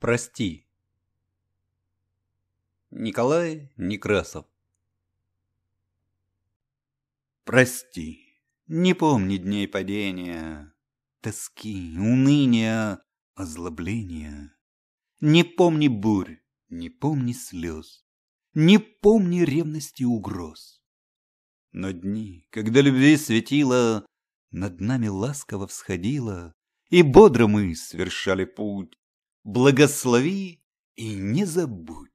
Прости. Николай Некрасов Прости, не помни дней падения, Тоски, уныния, озлобления. Не помни бурь, не помни слез, Не помни ревности угроз. Но дни, когда любви светило, Над нами ласково всходило, И бодро мы свершали путь, благослови и не забудь.